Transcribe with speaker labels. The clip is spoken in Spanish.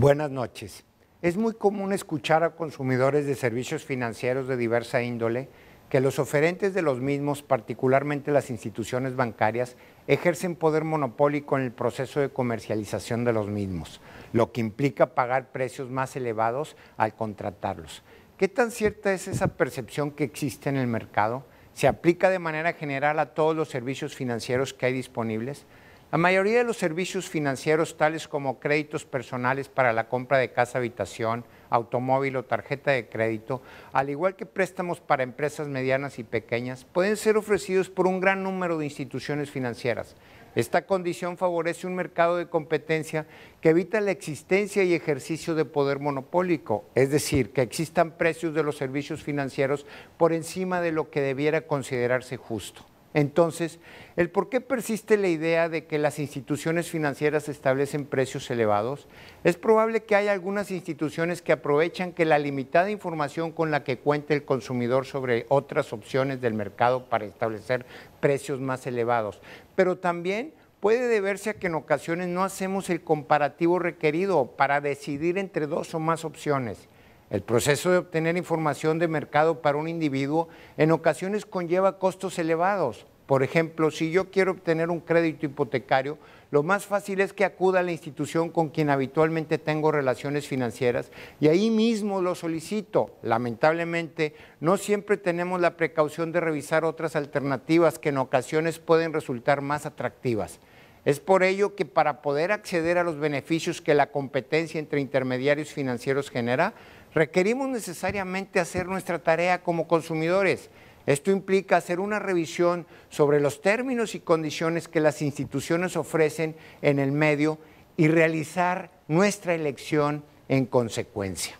Speaker 1: Buenas noches. Es muy común escuchar a consumidores de servicios financieros de diversa índole que los oferentes de los mismos, particularmente las instituciones bancarias, ejercen poder monopólico en el proceso de comercialización de los mismos, lo que implica pagar precios más elevados al contratarlos. ¿Qué tan cierta es esa percepción que existe en el mercado? ¿Se aplica de manera general a todos los servicios financieros que hay disponibles? La mayoría de los servicios financieros, tales como créditos personales para la compra de casa, habitación, automóvil o tarjeta de crédito, al igual que préstamos para empresas medianas y pequeñas, pueden ser ofrecidos por un gran número de instituciones financieras. Esta condición favorece un mercado de competencia que evita la existencia y ejercicio de poder monopólico, es decir, que existan precios de los servicios financieros por encima de lo que debiera considerarse justo. Entonces, el por qué persiste la idea de que las instituciones financieras establecen precios elevados, es probable que haya algunas instituciones que aprovechan que la limitada información con la que cuenta el consumidor sobre otras opciones del mercado para establecer precios más elevados, pero también puede deberse a que en ocasiones no hacemos el comparativo requerido para decidir entre dos o más opciones. El proceso de obtener información de mercado para un individuo en ocasiones conlleva costos elevados. Por ejemplo, si yo quiero obtener un crédito hipotecario, lo más fácil es que acuda a la institución con quien habitualmente tengo relaciones financieras y ahí mismo lo solicito. Lamentablemente, no siempre tenemos la precaución de revisar otras alternativas que en ocasiones pueden resultar más atractivas. Es por ello que para poder acceder a los beneficios que la competencia entre intermediarios financieros genera, requerimos necesariamente hacer nuestra tarea como consumidores. Esto implica hacer una revisión sobre los términos y condiciones que las instituciones ofrecen en el medio y realizar nuestra elección en consecuencia.